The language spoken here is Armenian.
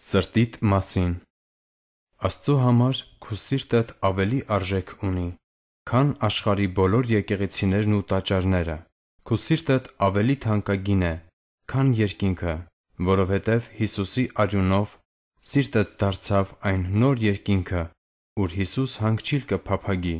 Սրտիդ մասին Աստծո համար քո սիրտդ ավելի արժեք ունի, քան աշխարի բոլոր եկեղեցիներն ու տաճարները։ Քո սիրտդ ավելի թանկագին է, քան երկինքը, որովհետև Հիսուսի արյունով սիրտդ դարձավ այն նոր երկինքը, ուր Հիսուս հանգչիլ կփափագի։